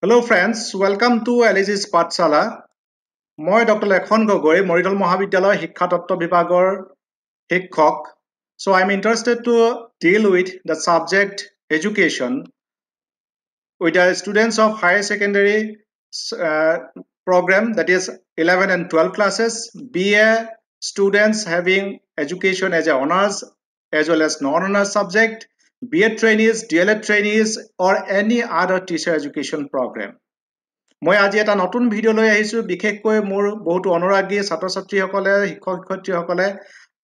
Hello friends, welcome to LSE's Patsala. My Dr. Lekhon Gogoi, Morital Mohabitala, Hikkatatta Bhipagor, Hikkok. So I'm interested to deal with the subject education with the students of higher secondary uh, program, that is 11 and 12 classes, BA students having education as a honors as well as non-honors subject, B Ed D El Ed trainees, or any other teacher education programme মই আজি এটা নতুন video' লৈ আহিছোঁ বিশেষকৈ মোৰ বহুতো অনুৰাগী ছাত্ৰ ছাত্ৰীসকলে শিক্ষক শিক্ষয়িত্ৰীসকলে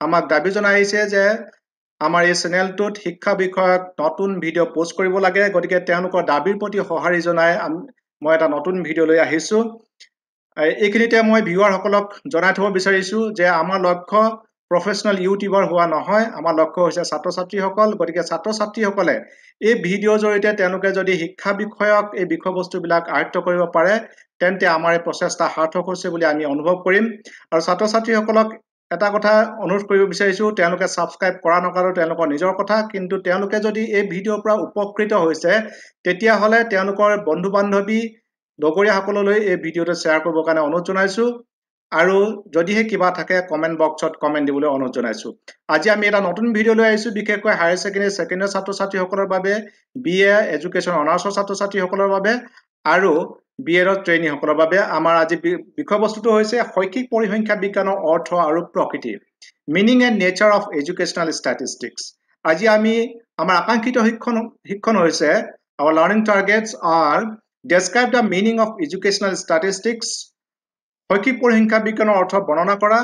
আমাক দাবী জনাই আহিছে যে আমাৰ এই চেনেলটোত শিক্ষা বিষয়ক নতুন ভিডিঅ' পোষ্ট কৰিব লাগে গতিকে তেওঁলোকৰ দাবীৰ প্ৰতি সঁহাৰি জনাই মই এটা নতুন ভিডিঅ' লৈ আহিছোঁ এইখিনিতে মই ভিউৱাৰসকলক জনাই থ'ব বিচাৰিছোঁ যে আমাৰ লক্ষ্য প্ৰফেচনেল ইউটিউবাৰ হোৱা নহয় আমাৰ লক্ষ্য হৈছে ছাত্ৰ ছাত্ৰীসকল গতিকে ছাত্ৰ ছাত্ৰীসকলে এই ভিডিঅ'ৰ জৰিয়তে তেওঁলোকে যদি শিক্ষা বিষয়ক এই বিষয়বস্তুবিলাক আয়ত্ব কৰিব পাৰে তেন্তে আমাৰ এই প্ৰচেষ্টা সাৰ্থক হৈছে বুলি আমি অনুভৱ কৰিম আৰু ছাত্ৰ ছাত্ৰীসকলক এটা কথা অনুৰোধ কৰিব বিচাৰিছোঁ তেওঁলোকে ছাবস্ক্ৰাইব কৰা নকৰাটো তেওঁলোকৰ নিজৰ কথা কিন্তু তেওঁলোকে যদি এই ভিডিঅ'ৰ পৰা উপকৃত হৈছে তেতিয়াহ'লে তেওঁলোকৰ বন্ধু বান্ধৱী লগৰীয়াসকললৈ এই ভিডিঅ'টো শ্বেয়াৰ কৰিবৰ কাৰণে অনুৰোধ জনাইছোঁ আৰু যদিহে কিবা থাকে কমেণ্ট বক্সত কমেণ্ট দিবলৈ অনুৰোধ জনাইছোঁ আজি আমি এটা নতুন ভিডিঅ' লৈ আহিছোঁ বিশেষকৈ হায়াৰ ছেকেণ্ডেৰী ছেকেণ্ডেৰী ছাত্ৰ ছাত্ৰীসকলৰ বাবে বি এ এডুকেশ্যন অনাৰ্চৰ ছাত্ৰ ছাত্ৰীসকলৰ বাবে আৰু বি এডৰ ট্ৰেইনীসকলৰ বাবে আমাৰ আজি বিষয়বস্তুটো হৈছে শৈক্ষিক পৰিসংখ্যা বিজ্ঞানৰ অৰ্থ আৰু প্ৰকৃতি meaning and nature of educational statistics আজি আমি আমাৰ আকাংক্ষিত শিক্ষণ শিক্ষণ হৈছে our learning targets are describe the meaning of educational statistics শৈক্ষিক পৰিসংখ্যা বিজ্ঞানৰ অৰ্থ বৰ্ণনা কৰা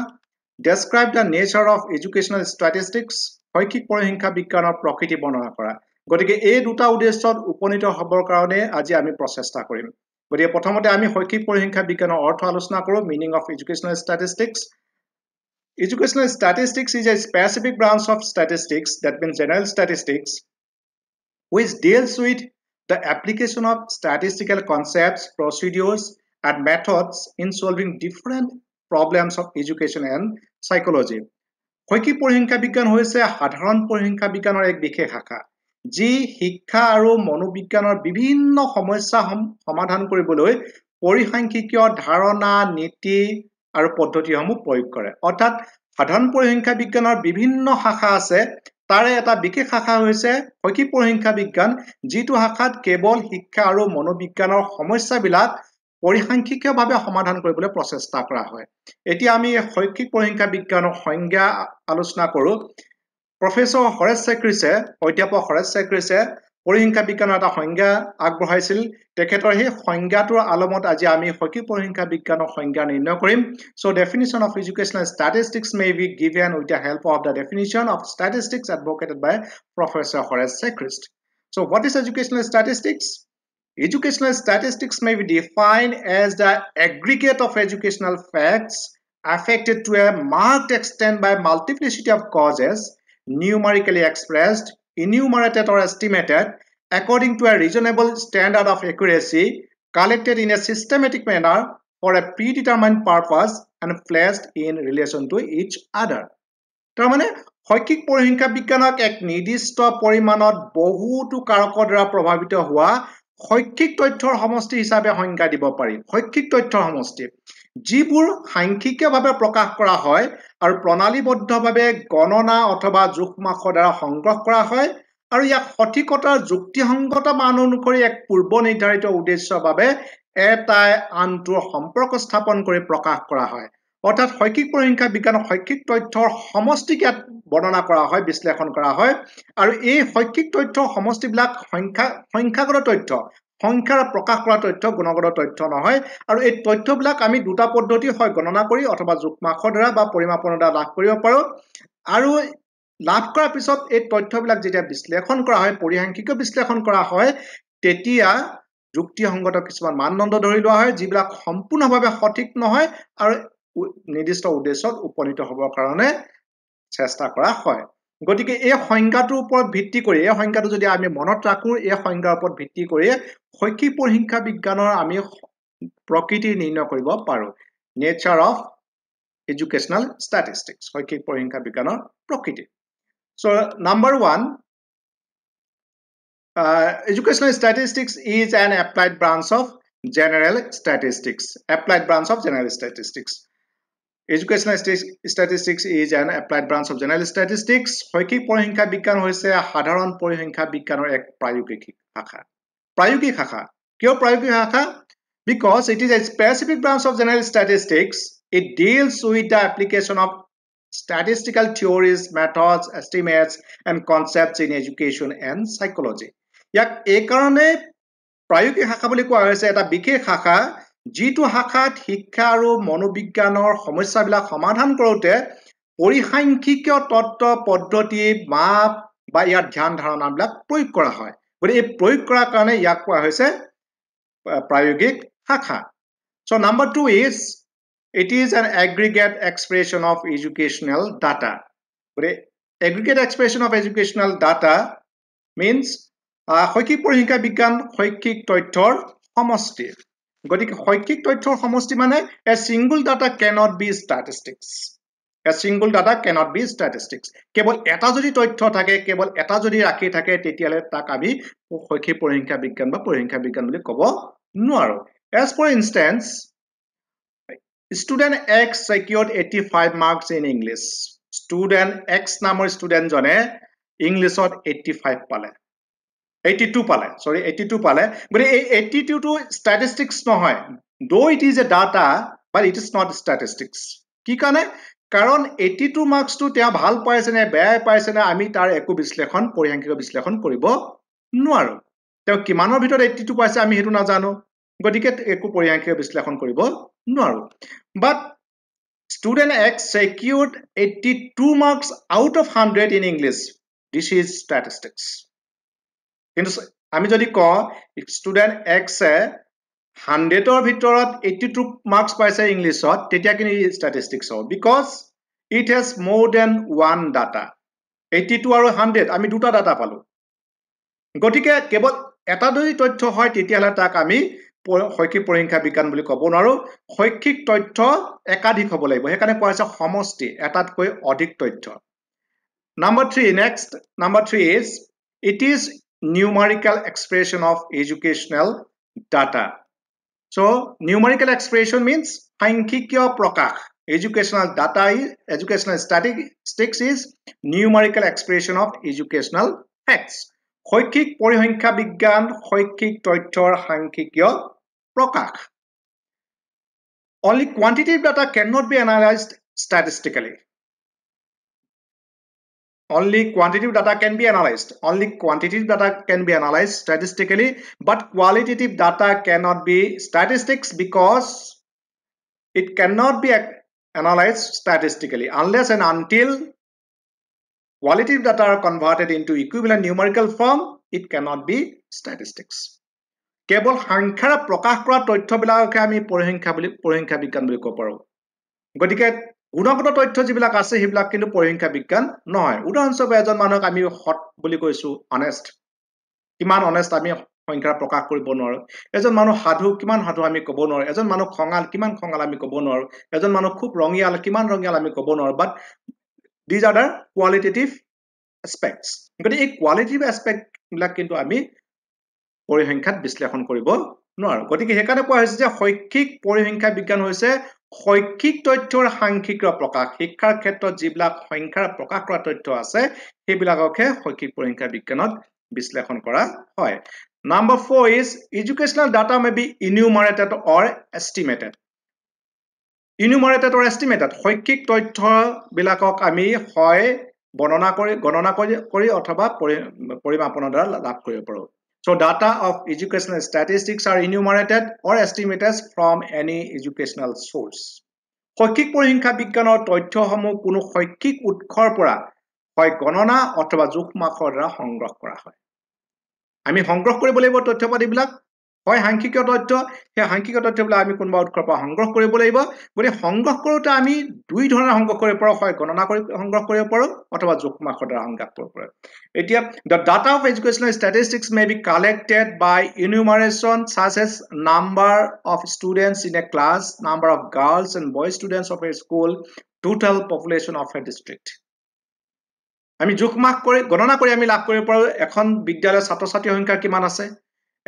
describe the nature of educational statistics শৈক্ষিক পৰিসংখ্যা বিজ্ঞানৰ প্ৰকৃতি বৰ্ণনা কৰা গতিকে এই দুটা উদ্দেশ্যত উপনীত হ'বৰ কাৰণে আজি আমি প্ৰচেষ্টা কৰিম গতিকে প্ৰথমতে আমি শৈক্ষিক পৰিসংখ্যা বিজ্ঞানৰ অৰ্থ আলোচনা কৰোঁ meaning of educational statistics educational statistics is a specific branch of statistics that mean general statistics which deals with the application of statistical concept procedures and methods in solving different problems of education and psychology. Hoki Porhinka Bikan Hose, Hadron Porhinka Bikan or Ekbike Haka. G. Hikaro, Monubikan or Bibin no Homosa Homadan Kuribului, Porihankikio, Dharona, Niti, Arpototi Homu Poikore. Otat, Hadron Porhinka Bikan or Bibin no Hakase, Tareta Bike Haka Hose, Hoki Porhinka Bikan, G. to Hakat, Cable, Hikaro, Monubikan or Homosa Bilat, পৰিসাংখ্যিকভাৱে সমাধান কৰিবলৈ প্ৰচেষ্টা কৰা হয় এতিয়া আমি শৈক্ষিক পৰিসংখ্যা বিজ্ঞানৰ সংজ্ঞা আলোচনা কৰোঁ প্ৰফেচৰ হৰেশ চেক্ৰিছে অধ্যাপক হৰেশ চেক্ৰিছে পৰিসংখ্যা বিজ্ঞানৰ এটা সংজ্ঞা আগবঢ়াইছিল তেখেতৰ সেই সংজ্ঞাটোৰ আলমত আজি আমি শৈক্ষিক পৰিসংখ্যা বিজ্ঞানৰ সংজ্ঞা নিৰ্ণয় কৰিম so' definition of educational statistics may be given with the help of the definition of statistics advocated by professor Horace Secrist so' what is educational statistics Educational statistics may be defined as the aggregate of educational facts affected to a marked extent by multiplicity of causes numerically expressed, enumerated or estimated according to a reasonable standard of accuracy collected in a systematic manner for a predetermined purpose and placed in relation to each other শৈক্ষিক পৰিসংখ্যা বিজ্ঞানক এক নিৰ্দিষ্ট পৰিমাণত বহুতো কাৰকৰ দ্বাৰা প্ৰভাৱিত হোৱা শৈক্ষিক তথ্যৰ সমষ্টি হিচাপে সংজ্ঞা দিব পাৰি শৈক্ষিক তথ্যৰ সমষ্টি যিবোৰ সাংখ্যিকভাৱে প্ৰকাশ কৰা হয় আৰু প্ৰণালীবদ্ধভাৱে গণনা অথবা জোখমাখৰ দ্বাৰা সংগ্ৰহ কৰা হয় আৰু ইয়াক সঠিকতাৰ যুক্তিসংগত মান অনুসৰি এক পূৰ্ব নিৰ্ধাৰিত উদ্দেশ্যৰ বাবে এটাই আনটোৰ সম্পৰ্ক স্থাপন কৰি প্ৰকাশ কৰা হয় অৰ্থাৎ শৈক্ষিক পৰিসংখ্যা বিজ্ঞানৰ শৈক্ষিক তথ্যৰ সমষ্টিক ইয়াত বৰ্ণনা কৰা হয় বিশ্লেষণ কৰা হয় আৰু এই শৈক্ষিক তথ্যৰ সমষ্টিবিলাক সংখ্যা সংখ্যাগত তথ্য সংখ্যাৰে প্ৰকাশ কৰা তথ্য গুণগত তথ্য নহয় আৰু এই তথ্যবিলাক আমি দুটা পদ্ধতি হয় গণনা কৰি অথবা জোখমাখৰ দ্বাৰা বা পৰিমাপণৰ দ্বাৰা লাভ কৰিব পাৰোঁ আৰু লাভ কৰাৰ পিছত এই তথ্যবিলাক যেতিয়া বিশ্লেষণ কৰা হয় পৰিসাংখ্যিকীয় বিশ্লেষণ কৰা হয় তেতিয়া যুক্তিসংগত কিছুমান মানদণ্ড ধৰি লোৱা হয় যিবিলাক সম্পূৰ্ণভাৱে সঠিক নহয় আৰু নিৰ্দিষ্ট উদ্দেশ্যত উপনীত হ'বৰ কাৰণে চেষ্টা কৰা হয় গতিকে এই সংজ্ঞাটোৰ ওপৰত ভিত্তি কৰি এই সংজ্ঞাটো যদি আমি মনত ৰাখো এই সংজ্ঞাৰ ওপৰত ভিত্তি কৰি শৈক্ষিক পৰিসংখ্যা বিজ্ঞানৰ আমি প্ৰকৃতি নিৰ্ণয় কৰিব পাৰোঁ নেচাৰ অফ এডুকেশ্যনেল ষ্টেটিষ্টিক্স শৈক্ষিক পৰিসংখ্যা বিজ্ঞানৰ প্ৰকৃতি so' number one educational statistics is an applied branch of general statistics applied branch of general statistics educational statistics is an applied branch of general statistics শৈক্ষিক পৰিসংখ্যা বিজ্ঞান হৈছে সাধাৰণ পৰিসংখ্যা বিজ্ঞানৰ এক প্ৰায়োগিক শাখা প্ৰায়োগিক শাখা কিয় প্ৰায়োগিক শাখা because it is a specific branch of general statistics it deals with the application of statistical theories methods estimates and concept in education and psychology ইয়াক এইকাৰণে প্ৰায়োগিক শাখা বুলি কোৱা হৈছে এটা বিশেষ শাখা যিটো শাখাত শিক্ষা আৰু মনোবিজ্ঞানৰ সমস্যাবিলাক সমাধান কৰোঁতে পৰিসাংখ্যিকীয় তত্ত্ব পদ্ধতি মাপ বা ইয়াৰ ধ্যান ধাৰণাবিলাক প্ৰয়োগ কৰা হয় গতিকে এই প্ৰয়োগ কৰাৰ কাৰণে ইয়াক কোৱা হৈছে প্ৰায়োগিক শাখা so' number two is it is an aggregate expression of educational data গতিকে aggregate expression of educational data means শৈক্ষিক পৰিসংখ্যা বিজ্ঞান শৈক্ষিক তথ্যৰ সমষ্টিৰ গতিকে শৈক্ষিক তথ্যৰ সমষ্টি মানে a single data cannot be statistics a single data cannot be statistics কেৱল এটা যদি তথ্য থাকে কেৱল এটা যদি ৰাখি থাকে তেতিয়াহ'লে তাক আমি শৈক্ষিক পৰিসংখ্যা বিজ্ঞান বা পৰিসংখ্যা বিজ্ঞান বুলি ক'ব নোৱাৰো as for instance student X secure eighty five marks in English student X নামৰ ষ্টুডেণ্টজনে ইংলিছত এইটি ফাইভ পালে 82 পালে সরি 82 পালে মানে এই 82 টু স্ট্যাটিস্টিক্স নহয় though it is a data but it is not statistics কি কারণে কারণ 82 মার্কস টু তেয়া ভাল পাইছে না বেয়া পাইছে না আমি তার একো বিশ্লেষণ পরিসংখ্যিক বিশ্লেষণ করিব নোৱাৰো তেও কিমানৰ ভিতৰত 82 পাইছে আমি হেতু না জানো গডিকে একো পৰিসংখ্যিক বিশ্লেষণ কৰিব নোৱাৰো but student X secured 82 marks out of 100 in English this is statistics কিন্তু আমি যদি কওঁ ষ্টুডেণ্ট এক্সে হাণ্ড্ৰেডৰ ভিতৰত এইটি টু মাৰ্কছ পাইছে ইংলিছত তেতিয়া কিন্তু ষ্টেটিষ্টিক্স হ'ব because it has more than one data eighty two আৰু হাণ্ড্ৰেড আমি দুটা ডাটা পালোঁ গতিকে কেৱল এটা যদি তথ্য হয় তেতিয়াহ'লে তাক আমি শৈক্ষিক পৰীক্ষা বিজ্ঞান বুলি ক'ব নোৱাৰোঁ শৈক্ষিক তথ্য একাধিক হ'ব লাগিব সেইকাৰণে কোৱা হৈছে সমষ্টি এটাতকৈ অধিক তথ্য number three next number three is it is numerical expression of educational data. So numerical expression means Sankhikya Prakak. Educational data is educational statistics is numerical expression of educational facts. শৈক্ষিক পৰিসংখ্যা বিজ্ঞান শৈক্ষিক তথ্যৰ সাংখ্যিকীয় প্ৰকাশ only quantitative data can not be statistically only quantitative data can be analyzed only quantitative data can be analyzed statistically but qualitative data cannot be statistics because it cannot be analyzed statistically unless and until qualitative data are converted into equivalent numerical form it cannot be statistics কেৱল সংখ্যাৰে প্ৰকাশ কৰা তথ্যবিলাককে আমি পৰিসংখ্যা বুলি পৰিসংখ্যা বিজ্ঞান বুলি ক'ব পাৰোঁ গতিকে গুণগত তথ্য যিবিলাক আছে সেইবিলাক কিন্তু পৰিসংখ্যা বিজ্ঞান নহয় উদাহৰণস্বৰূপে এজন মানুহক আমি সৎ বুলি কৈছো অনেষ্ট কিমান অনেষ্ট আমি সংখ্যা প্ৰকাশ কৰিব নোৱাৰোঁ এজন মানুহ সাধু কিমান সাধু আমি ক'ব নোৱাৰো এজন মানুহ খঙাল কিমান খঙাল আমি ক'ব নোৱাৰোঁ এজন মানুহ খুব ৰঙিয়াল কিমান ৰঙিয়াল আমি ক'ব নোৱাৰোঁ বাট দিজ আৰ দাৰ কোৱালিটেটিভ এছপেক্টছ গতিকে এই কোৱালিটেটিভ বিলাক কিন্তু আমি পৰিসংখ্যাত বিশ্লেষণ কৰিব নোৱাৰোঁ গতিকে সেইকাৰণে কোৱা হৈছে যে শৈক্ষিক পৰিসংখ্যা বিজ্ঞান হৈছে শৈক্ষিক তথ্যৰ সাংখ্যিক প্ৰকাশ শিক্ষাৰ ক্ষেত্ৰত যিবিলাক সংখ্যাৰ প্ৰকাশ কৰা তথ্য আছে সেইবিলাককহে শৈক্ষিক পৰীক্ষা বিজ্ঞানত বিশ্লেষণ কৰা হয় number four is educational data may be enumerated or estimated enumerated or estimated শৈক্ষিক তথ্যবিলাকক আমি হয় বৰ্ণনা কৰি গণনা কৰি কৰি অথবা পৰিমাপনৰ দ্বাৰা লাভ কৰিব পাৰোঁ So data of educational statistics are enumerated or estimated from any educational source. শৈক্ষিক পৰিসংখ্যা বিজ্ঞানৰ তথ্যসমূহ কোনো শৈক্ষিক উৎসৰ পৰা হয় গণনা অথবা জোখমাখৰ দ্বাৰা সংগ্ৰহ কৰা হয় আমি সংগ্ৰহ কৰিব লাগিব তথ্য পাতিবিলাক হয় সাংখ্যিকীয় তথ্য সেই সাংখ্যিকীয় তথ্যবিলাক আমি কোনোবা উৎসৰ পৰা সংগ্ৰহ কৰিব লাগিব গতিকে সংগ্ৰহ কৰোঁতে আমি দুই ধৰণে সংগ্ৰহ কৰিব পাৰোঁ হয় গণনা কৰি সংগ্ৰহ কৰিব পাৰোঁ অথবা জোখমাখৰ দ্বাৰা সংগ্ৰহ কৰিব পাৰোঁ এতিয়া the data of educational statistics may be collected by enumeration such as number of students in a class number of girls and boys students of a school total population of a district আমি জোখমাখ কৰি গণনা কৰি আমি লাভ কৰিব পাৰোঁ এখন বিদ্যালয়ৰ ছাত্ৰ ছাত্ৰীৰ সংখ্যা কিমান আছে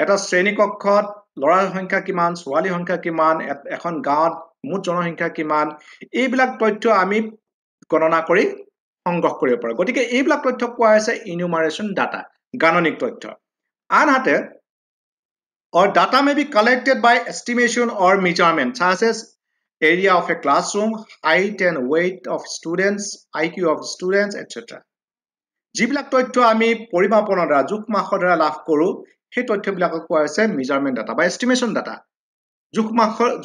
এটা শ্ৰেণীকক্ষত ল'ৰা সংখ্যা কিমান ছোৱালী সংখ্যা কিমান এখন গাঁৱত মুঠ জনসংখ্যা কিমান এইবিলাক তথ্য আমি গণনা কৰি সংগ্ৰহ কৰিব পাৰোঁ গতিকে এইবিলাক তথ্য কোৱা হৈছে ইনিউমাৰেশ্যন ডাটা গাণনিক তথ্য আনহাতে or data may be collected by estimation or measurement as area of a classroom height and weight of students I Q of students etcetera যিবিলাক তথ্য আমি পৰিমাপনৰ দ্বাৰা জোখ মাখৰ দ্বাৰা লাভ কৰোঁ সেই তথ্যবিলাকক কোৱা হৈছে মেজাৰমেণ্ট ডাটা বা এষ্টিমেশ্যন ডাটা জোখ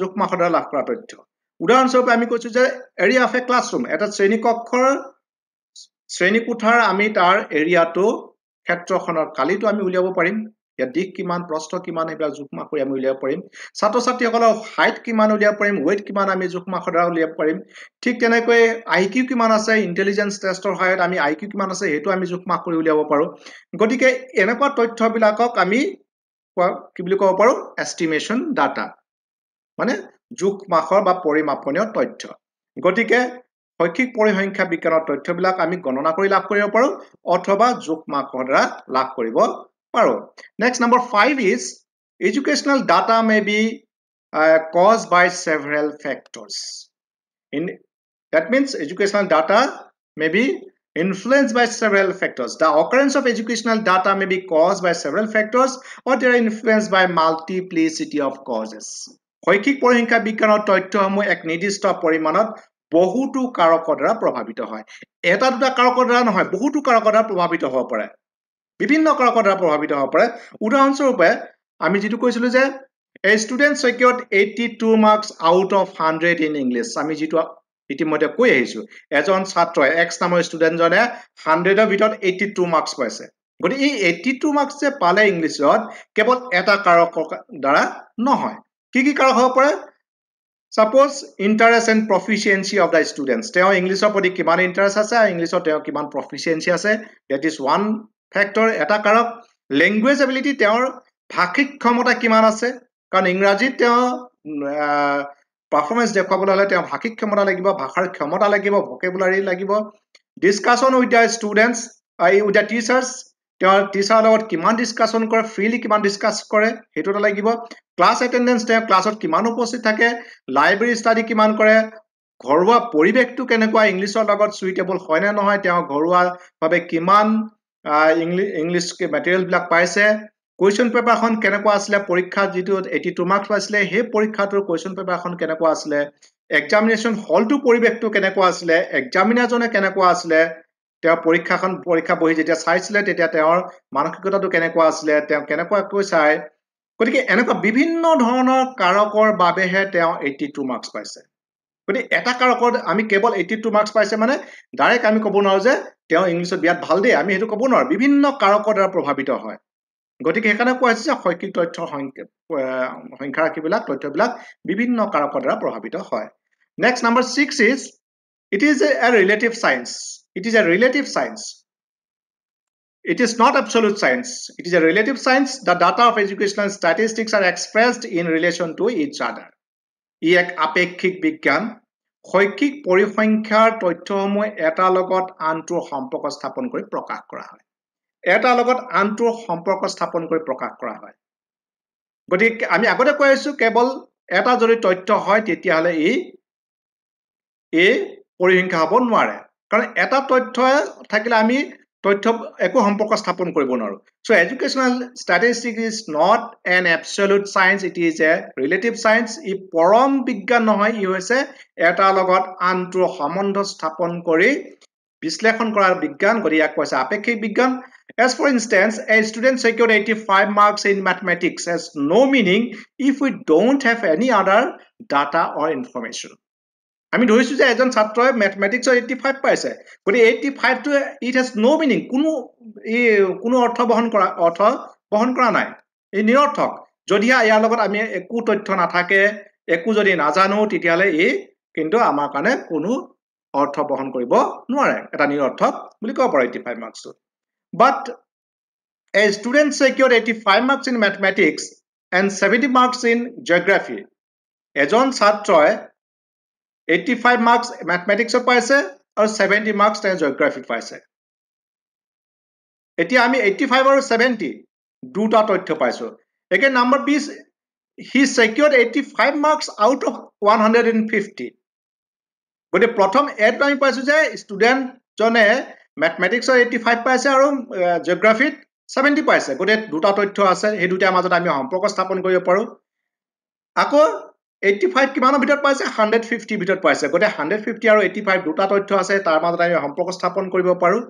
জোখমাখৰ দ্বাৰা লাভ কৰা তথ্য উদাহৰণস্বৰূপে আমি কৈছো যে এৰিয়া অফ এ ক্লাছৰুম এটা শ্ৰেণীকক্ষৰ শ্ৰেণীকোঠাৰ আমি তাৰ এৰিয়াটো ক্ষেত্ৰখনৰ কালিটো আমি উলিয়াব পাৰিম ইয়াৰ দিশ কিমান প্ৰস্থ কিমান সেইবিলাক জোখ জোখমাখ কৰি আমি উলিয়াব পাৰিম ছাত্ৰ ছাত্ৰীসকলৰ হাইট কিমান উলিয়াব পাৰিম ৱেইট কিমান আমি জোখ জোখমাখৰ দ্বাৰা উলিয়াব পাৰিম ঠিক তেনেকৈ আই কিউ কিমান আছে ইণ্টেলিজেঞ্চ টেষ্টৰ সহায়ত আমি আই কিউ কিমান আছে সেইটো আমি জোখ মাখ কৰি উলিয়াব পাৰোঁ গতিকে এনেকুৱা তথ্যবিলাকক আমি কোৱা কি বুলি ক'ব পাৰোঁ এষ্টিমেশ্যন ডাটা মানে মাখৰ বা পৰিমাপনীয় তথ্য গতিকে শৈক্ষিক পৰিসংখ্যা বিজ্ঞানৰ তথ্যবিলাক আমি গণনা কৰি লাভ কৰিব পাৰোঁ অথবা জোখমাখৰ দ্বাৰা লাভ কৰিব paro next number 5 is educational data may be uh, caused by several factors in that means educational data may be influenced by several factors the occurrence of educational data may be caused by several factors or they are influenced by multiplicity of causes শৈক্ষিক পৰিসংখ্যা বিজ্ঞানৰ তথ্যসমূহ এক নিৰ্দিষ্ট পৰিমাণত বহুতো কাৰকৰ দ্বাৰা প্ৰভাৱিত হয় এটা দুটা কাৰকৰ দ্বাৰা নহয় বহুতো কাৰকৰ দ্বাৰা প্ৰভাৱিত হ'ব পাৰে বিভিন্ন কাৰকৰ দ্বাৰা প্ৰভাৱিত হ'ব পাৰে উদাহৰণস্বৰূপে আমি যিটো কৈছিলো যে a student secure eighty two marks out of hundred in English আমি যিটো ইতিমধ্যে কৈ আহিছো এজন ছাত্ৰই এক্স নামৰ ষ্টুডেণ্টজনে হাণ্ড্ৰেডৰ ভিতৰত এইটি টু মাৰ্কছ পাইছে গতিকে এই এইটি টু মাৰ্কছ যে পালে ইংলিছত কেৱল এটা কাৰকৰ দ্বাৰা নহয় কি কি কাৰক হ'ব পাৰে suppose interest and proficiency of the students তেওঁ ইংলিছৰ প্ৰতি কিমান ইণ্টাৰেষ্ট আছে ইংলিছত তেওঁ কিমান প্ৰফিচিয়েঞ্চি আছে ডেট ইজ ওৱান ফেক্টৰ এটা কাৰক লেংগুৱেজ এবিলিটি তেওঁৰ ভাষিক ক্ষমতা কিমান আছে কাৰণ ইংৰাজীত তেওঁ পাৰফৰ্মেঞ্চ দেখুৱাবলৈ হ'লে তেওঁ ভাষিক ক্ষমতা লাগিব ভাষাৰ ক্ষমতা লাগিব ভকেবুলাৰী লাগিব discussion with the students with the teachers তেওঁ টিচাৰৰ লগত কিমান ডিছকাশ্যন কৰে ফ্ৰীলি কিমান ডিছকাছ কৰে সেইটো এটা লাগিব ক্লাছ এটেণ্ডেঞ্চ তেওঁ ক্লাছত কিমান উপস্থিত থাকে লাইব্ৰেৰী ষ্টাডি কিমান কৰে ঘৰুৱা পৰিৱেশটো কেনেকুৱা ইংলিছৰ লগত চুইটেবল নে নহয় তেওঁ ঘৰুৱাভাৱে কিমান ইংলিছ মেটেৰিয়েলবিলাক পাইছে কুৱেশ্যন পেপাৰখন কেনেকুৱা আছিলে পৰীক্ষাত যিটো এইটি টু মাৰ্কছ পাইছিলে সেই পৰীক্ষাটোৰ কুৱেশ্যন পেপাৰখন কেনেকুৱা আছিলে এক্সামিনেশ্যন হলটো পৰিৱেশটো কেনেকুৱা আছিলে এক্সামিনাৰজনে কেনেকুৱা আছিলে তেওঁ পৰীক্ষাখন পৰীক্ষা বহি যেতিয়া চাইছিলে তেতিয়া তেওঁৰ মানসিকতাটো কেনেকুৱা আছিলে তেওঁ কেনেকুৱাকৈ চায় গতিকে এনেকুৱা বিভিন্ন ধৰণৰ কাৰকৰ বাবেহে তেওঁ এইটি টু মাৰ্কছ পাইছে গতিকে এটা কাৰকত আমি কেৱল এইটি টু মাৰ্কছ পাইছে মানে ডাইৰেক্ট আমি ক'ব নোৱাৰোঁ যে তেওঁ ইংলিছত বিৰাট ভাল দেই আমি সেইটো ক'ব নোৱাৰোঁ বিভিন্ন কাৰকৰ দ্বাৰা প্ৰভাৱিত হয় গতিকে সেইকাৰণে কোৱা হৈছে যে শৈক্ষিক তথ্য সংখ্যা ৰাশিবিলাক তথ্যবিলাক বিভিন্ন কাৰকৰ দ্বাৰা প্ৰভাৱিত হয় next number six is it is a relative science it is a relative science it is not absolute science it is a relative science the data of educational statistics are expressed in relation to each other ই এক আপেক্ষিক বিজ্ঞান শৈক্ষিক পৰিসংখ্যাৰ তথ্যসমূহ এটাৰ লগত আনটোৰ সম্পৰ্ক স্থাপন কৰি প্ৰকাশ কৰা হয় এটাৰ লগত আনটোৰ সম্পৰ্ক স্থাপন কৰি প্ৰকাশ কৰা হয় গতিকে আমি আগতে কৈ আহিছো কেৱল এটা যদি তথ্য হয় তেতিয়াহ'লে ই এই পৰিসংখ্যা হ'ব নোৱাৰে কাৰণ এটা তথ্য থাকিলে আমি তথ্য একো সম্পৰ্ক স্থাপন কৰিব নোৱাৰো so' educational statistic is not an absolute science it is a relative science ই পৰম বিজ্ঞান নহয় ই হৈছে এটাৰ লগত আনটোৰ সম্বন্ধ স্থাপন কৰি বিশ্লেষণ কৰা বিজ্ঞান গতিকে ইয়াক কৈছে আপেক্ষিক বিজ্ঞান as for instance a student secure eighty five marks in mathematics as no' meaning if we don't have any other data or information আমি ধৰিছো যে এজন ছাত্ৰই মেথমেটিক্সত এইটি ফাইভ পাইছে গতিকে এইটি ফাইভটোৱে ইট হেজ ন' মিনিং কোনো ই কোনো অৰ্থ বহন কৰা অৰ্থ বহন কৰা নাই ই নিৰৰ্থক যদিহে ইয়াৰ লগত আমি একো তথ্য নাথাকে একো যদি নাজানো তেতিয়াহ'লে ই কিন্তু আমাৰ কাৰণে কোনো অৰ্থ বহন কৰিব নোৱাৰে এটা নিৰৰ্থক বুলি ক'ব পাৰোঁ এইটি ফাইভ মাৰ্কছটো but a student secure eighty five marks in mathematics and seventy marks in geography এজন ছাত্ৰই 85 মাৰ্কস ম্যাথমেটিক্সত পাইছে আৰু 70 মাৰ্কস তেওঁ জিওগ্ৰাফিত পাইছে এতিয়া আমি 85 আৰু 70 দুটা তথ্য পাইছো একে number 20 he secured 85 marks out of 150 গডে প্রথম এড আমি পাইছো যে স্টুডেন্ট জনে ম্যাথমেটিক্স 85 পাইছে আর জিওগ্রাফিত 70 পাইছে গতিকে দুটা তথ্য আছে সেই দুটাৰ মাজত আমি সম্পৰ্ক স্থাপন কৰিব পাৰো আকৌ ফাইভ কিমানৰ ভিতৰত পাইছে 150 ভিতৰত পাইছে গতে 150 আৰু 85 দুটা তথ্য আছে তাৰ মাজত আমি সম্পৰ্ক স্থাপন কৰিব পাৰো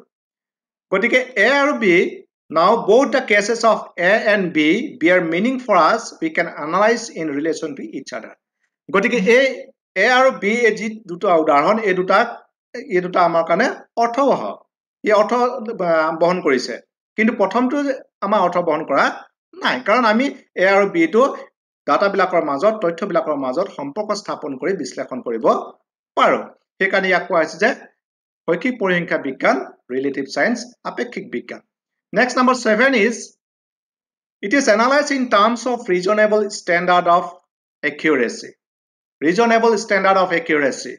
গতিকে এ আৰু B now both the cases of A and B B are meaning for us we can analyse in relation to each other গতিকে এ এ আৰু বি এ জি দুটো উদাহৰণ এই দুটা এ দুটা আমাৰ কাৰণে অৰ্থবহ এই অৰ্থ বহন কৰিছে কিন্তু প্ৰথমটো আমাৰ অৰ্থ বহন কৰা নাই কাৰণ আমি এ আৰু বি টো ডাটাবিলাকৰ মাজত তথ্যবিলাকৰ মাজত সম্পৰ্ক স্থাপন কৰি বিশ্লেষণ কৰিব পাৰোঁ সেইকাৰণে ইয়াক কোৱা হৈছে যে শৈক্ষিক পৰিসংখ্যা বিজ্ঞান ৰিলেটিভ চায়েন্স আপেক্ষিক বিজ্ঞান next number seven is it is analyse in terms of reasonable standard of accuracy reasonable standard of accuracy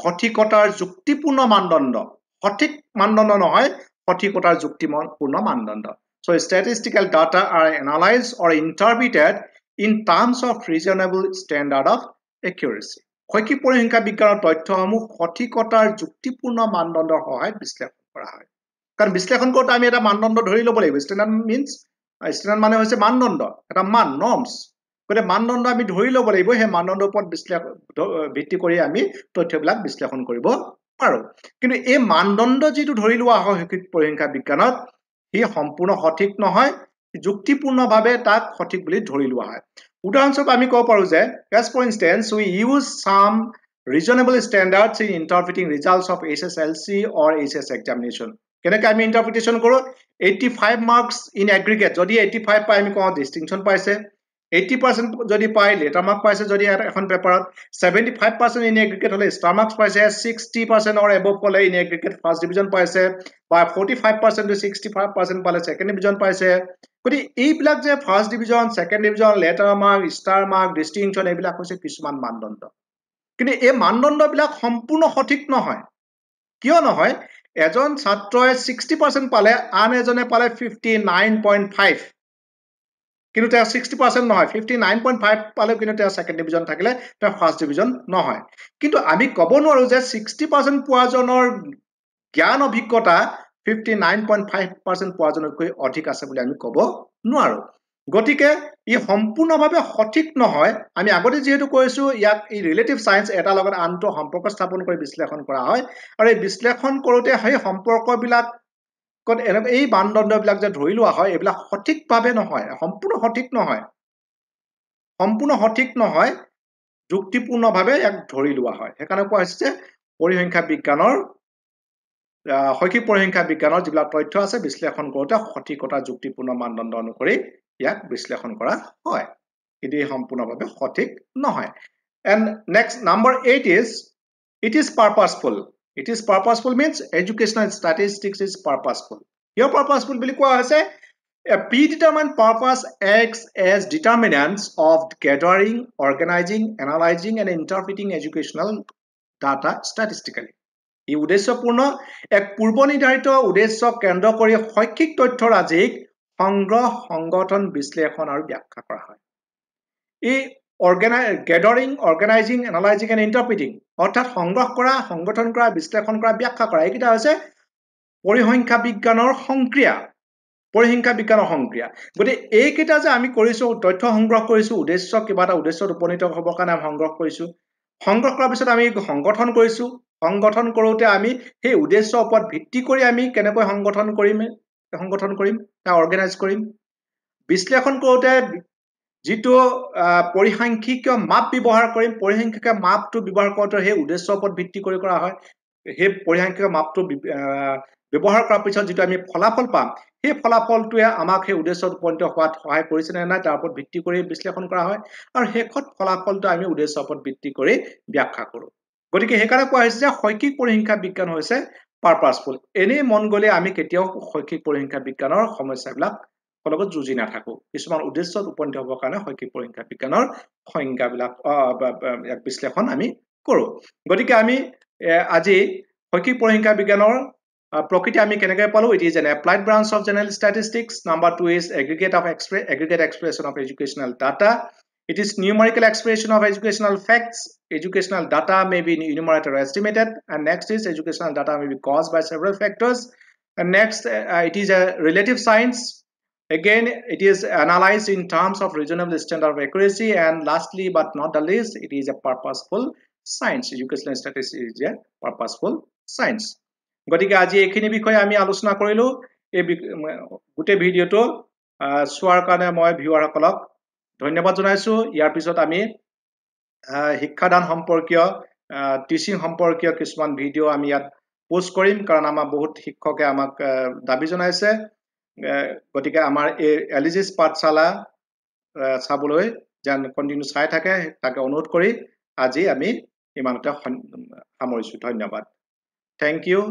সঠিকতাৰ যুক্তিপূৰ্ণ মানদণ্ড সঠিক মানদণ্ড নহয় সঠিকতাৰ যুক্তিপূৰ্ণ মানদণ্ড so' statistical data are analyse or interpreted in terms of reasonable standard of accuracy শৈক্ষিক পৰিসংখ্যা বিজ্ঞানৰ তথ্যসমূহ সঠিকতাৰ যুক্তিপূৰ্ণ মানদণ্ডৰ সহায়ত বিশ্লেষণ কৰা হয় কাৰণ বিশ্লেষণ কৰোঁতে আমি এটা মানদণ্ড ধৰি ল'ব লাগিব ষ্টেণ্ডাৰ্ড মিনছ ষ্টেণ্ডাৰ্ড মানে হৈছে মানদণ্ড এটা মান নৰ্মছ গতিকে মানদণ্ড আমি ধৰি ল'ব লাগিব সেই মানদণ্ডৰ ওপৰত বিশ্লেষণ ভিত্তি কৰি আমি তথ্যবিলাক বিশ্লেষণ কৰিব পাৰোঁ কিন্তু এই মানদণ্ড যিটো ধৰি লোৱা হয় শৈক্ষিক পৰিসংখ্যা বিজ্ঞানত সি সম্পূৰ্ণ সঠিক নহয় যুক্তিপূৰ্ণভাৱে তাক সঠিক বুলি ধৰি লোৱা হয় উদাহৰণস্বৰূপে আমি ক'ব পাৰো যে as for instance we use some reasonable standards in interpreting results of H S L C or H S examination কেনেকৈ আমি ইণ্টাৰপ্ৰিটেশ্যন কৰোঁ এইটটি ফাইভ ইন এগ্ৰিগেট যদি এইটটি ফাইভ পায় আমি কওঁ ডিষ্টিংশ্যন পাইছে এইটটি পাৰ্চেণ্ট যদি পাই লেটাৰ মাৰ্ক পাইছে যদি এখন পেপাৰত seventy five percent in aggregate হ'লে ষ্টাৰ মাৰ্কছ পাইছে ছিক্সটি পাৰ্চেণ্ট অৰ এবভ হ'লে ইন এগ্ৰিগেট ফাৰ্ষ্ট ডিভিজন পাইছে বা forty five percent to sixty পালে ছেকেণ্ড ডিভিজন পাইছে গতিকে এইবিলাক যে first division second division letter mark star mark distinction এইবিলাক হৈছে কিছুমান মানদণ্ড কিন্তু এই মানদণ্ডবিলাক সম্পূৰ্ণ সঠিক নহয় কিয় নহয় এজন ছাত্ৰই ছিক্সটি পাৰ্চেণ্ট পালে আন এজনে পালে ফিফটি নাইন পইণ্ট ফাইভ কিন্তু তেওঁ ছিক্সটি পাৰ্চেণ্ট নহয় ফিফটি নাইন পইণ্ট ফাইভ পালেও কিন্তু তেওঁ ছেকেণ্ড ডিভিজন থাকিলে তেওঁ ফাৰ্ষ্ট ডিভিজন নহয় কিন্তু আমি ক'ব নোৱাৰোঁ যে ছিক্সটি পাৰ্চেণ্ট পোৱাজনৰ জ্ঞান অভিজ্ঞতা fifty nine point five percent পোৱাজনতকৈ অধিক আছে বুলি আমি ক'ব নোৱাৰোঁ গতিকে ই সম্পূৰ্ণভাৱে সঠিক নহয় আমি আগতে যিহেতু কৈছোঁ ইয়াক ই ৰিলেটিভ চায়েন্স এটাৰ লগত আনটো সম্পৰ্ক স্থাপন কৰি বিশ্লেষণ কৰা হয় আৰু এই বিশ্লেষণ কৰোঁতে সেই সম্পৰ্কবিলাক এই মানদণ্ডবিলাক যে ধৰি লোৱা হয় এইবিলাক সঠিকভাৱে নহয় সম্পূৰ্ণ সঠিক নহয় সম্পূৰ্ণ সঠিক নহয় যুক্তিপূৰ্ণভাৱে ইয়াক ধৰি লোৱা হয় সেইকাৰণে কোৱা হৈছে যে পৰিসংখ্যা বিজ্ঞানৰ শৈক্ষিক পৰিসংখ্যা বিজ্ঞানৰ যিবিলাক তথ্য আছে বিশ্লেষণ কৰোঁতে সঠিকতা যুক্তিপূৰ্ণ মানদণ্ড অনুসৰি ইয়াক বিশ্লেষণ কৰা হয় কিন্তু সম্পূৰ্ণভাৱে সঠিক নহয় and next number eight is it is purposeful it is purposeful means educational statistics is purposeful কিয় পাৰপাছফুল বুলি কোৱা হৈছে P determine purpose X as determinants of gathering organising analysing and interpreting educational data statistically ই উদ্দেশ্যপূৰ্ণ এক পূৰ্ব নিৰ্ধাৰিত উদ্দেশ্যক কেন্দ্ৰ কৰি শৈক্ষিক তথ্যৰাজিক সংগ্ৰহ সংগঠন বিশ্লেষণ আৰু ব্যাখ্যা কৰা হয় ই অৰ্গেনাই gathering organising analysing and interpreting অৰ্থাৎ সংগ্ৰহ কৰা সংগঠন কৰা বিশ্লেষণ কৰা ব্যাখ্যা কৰা এইকেইটা হৈছে পৰিসংখ্যা বিজ্ঞানৰ সংক্ৰিয়া পৰিসংখ্যা বিজ্ঞানৰ সংক্ৰিয়া গতিকে এইকেইটা যে আমি কৰিছো তথ্য সংগ্ৰহ কৰিছো উদ্দেশ্য কিবা এটা উদ্দেশ্যত উপনীত হ'বৰ কাৰণে আমি সংগ্ৰহ কৰিছো সংগ্ৰহ কৰাৰ পিছত আমি সংগঠন কৰিছো সংগঠন কৰোতে আমি সেই উদ্দেশ্যৰ ওপৰত ভিত্তি কৰি আমি কেনেকৈ সংগঠন কৰিম সংগঠন কৰিম বা অৰ্গেনাইজ কৰিম বিশ্লেষণ কৰোতে যিটো পৰিসাংখ্যিকীয় মাপ ব্যৱহাৰ কৰিম পৰিসাংখ্যিক মাপটো ব্যৱহাৰ কৰোঁতে সেই উদ্দেশ্যৰ ওপৰত ভিত্তি কৰি কৰা হয় সেই পৰিসাংখ্যিক মাপটো ব্যৱহাৰ কৰাৰ পিছত যিটো আমি ফলাফল পাম সেই ফলাফলটোৱে আমাক সেই উদ্দেশ্যত উপনীত হোৱাত সহায় কৰিছে নে নাই তাৰ ওপৰত ভিত্তি কৰি বিশ্লেষণ কৰা হয় আৰু শেষত ফলাফলটো আমি উদ্দেশ্যৰ ওপৰত ভিত্তি কৰি ব্যাখ্যা কৰোঁ গতিকে সেইকাৰণে কোৱা হৈছে যে শৈক্ষিক পৰিসংখ্যা বিজ্ঞান হৈছে পাৰ্পাছফুল এনেই মন গ'লে আমি কেতিয়াও শৈক্ষিক পৰিসংখ্যা বিজ্ঞানৰ সমস্যাবিলাক লগত যুঁজি নাথাকো কিছুমান উদ্দেশ্যত উপনীত হ'বৰ কাৰণে শৈক্ষিক পৰিসংখ্যা বিজ্ঞানৰ সংজ্ঞাবিলাক ইয়াক বিশ্লেষণ আমি কৰো গতিকে আমি আজি শৈক্ষিক পৰিসংখ্যা বিজ্ঞানৰ প্ৰকৃতি আমি কেনেকৈ পালো it is an applied branch of general statistics number two is aggregate of এক্সপ্ৰে aggregate expression of educational data It is numerical expression of educational facts. Educational data may be enumerated or estimated. And next is educational data may be caused by several factors. And next, uh, it is a relative science. Again, it is analyzed in terms of reasonable standard of accuracy. And lastly, but not the least, it is a purposeful science. Educational statistics is a purposeful science. গতিকে আজি এইখিনি বিষয়ে আমি আলোচনা কৰিলোঁ এই গোটেই ভিডিঅ'টো চোৱাৰ কাৰণে মই ভিউৱাৰসকলক ধন্যবাদ জনাইছোঁ ইয়াৰ পিছত আমি শিক্ষাদান সম্পৰ্কীয় টিচিং সম্পৰ্কীয় কিছুমান ভিডিঅ' আমি ইয়াত পোষ্ট কৰিম কাৰণ আমাৰ বহুত শিক্ষকে আমাক দাবী জনাইছে গতিকে আমাৰ এই এল এলিজিছ পাঠশালা চাবলৈ যেন কণ্টিনিউ চাই থাকে তাকে অনুৰোধ কৰি আজি আমি ইমানতে সামৰিছোঁ ধন্যবাদ থেংক ইউ